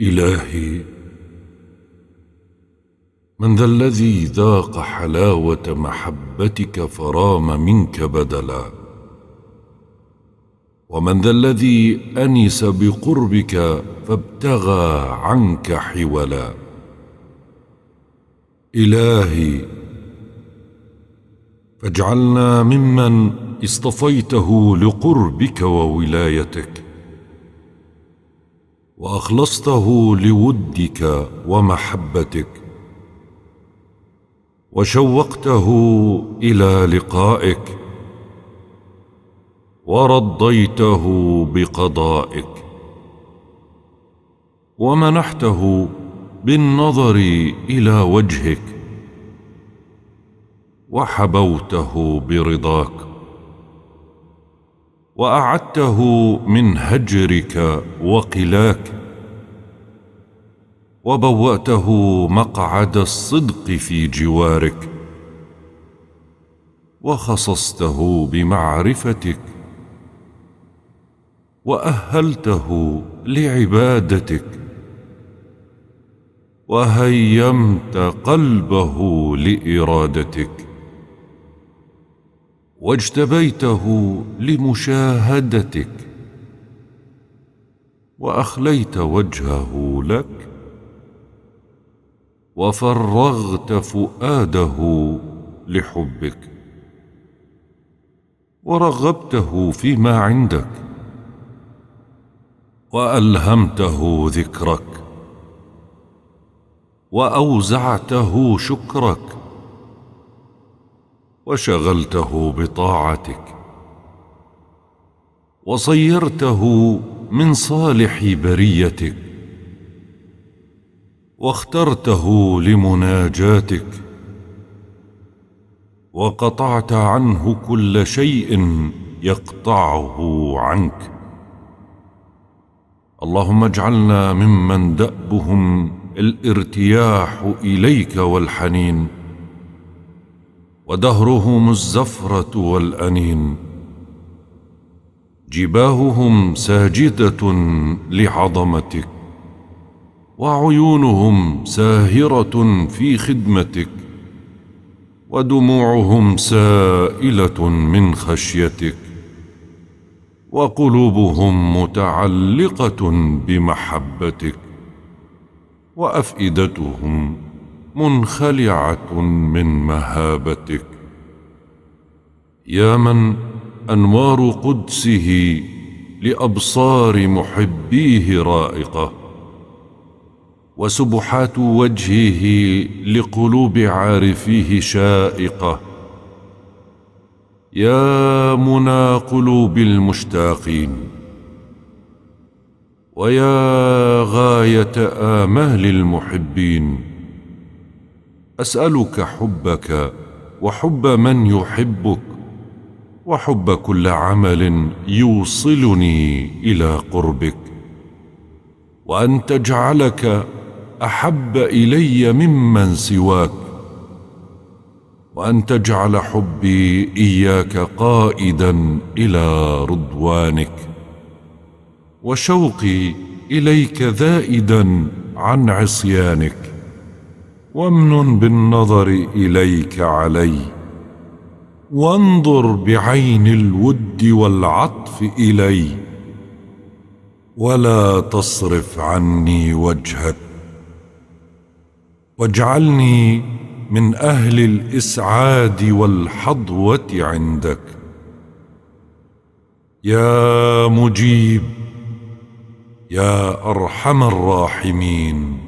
إلهي من ذا الذي ذاق حلاوة محبتك فرام منك بدلا ومن ذا الذي أنس بقربك فابتغى عنك حولا إلهي فاجعلنا ممن اصطفيته لقربك وولايتك واخلصته لودك ومحبتك وشوقته الى لقائك ورضيته بقضائك ومنحته بالنظر الى وجهك وحبوته برضاك واعدته من هجرك وقلاك وبواته مقعد الصدق في جوارك وخصصته بمعرفتك واهلته لعبادتك وهيمت قلبه لارادتك واجتبيته لمشاهدتك واخليت وجهه لك وفرغت فؤاده لحبك ورغبته فيما عندك والهمته ذكرك واوزعته شكرك وشغلته بطاعتك وصيرته من صالح بريتك واخترته لمناجاتك وقطعت عنه كل شيء يقطعه عنك اللهم اجعلنا ممن دأبهم الارتياح إليك والحنين ودهرهم الزفرة والأنين جباههم ساجدة لعظمتك وعيونهم ساهرة في خدمتك ودموعهم سائلة من خشيتك وقلوبهم متعلقة بمحبتك وأفئدتهم منخلعه من مهابتك يا من انوار قدسه لابصار محبيه رائقه وسبحات وجهه لقلوب عارفيه شائقه يا منى قلوب المشتاقين ويا غايه امال المحبين اسالك حبك وحب من يحبك وحب كل عمل يوصلني الى قربك وان تجعلك احب الي ممن سواك وان تجعل حبي اياك قائدا الى رضوانك وشوقي اليك ذائدا عن عصيانك وامن بالنظر اليك علي وانظر بعين الود والعطف الي ولا تصرف عني وجهك واجعلني من اهل الاسعاد والحظوه عندك يا مجيب يا ارحم الراحمين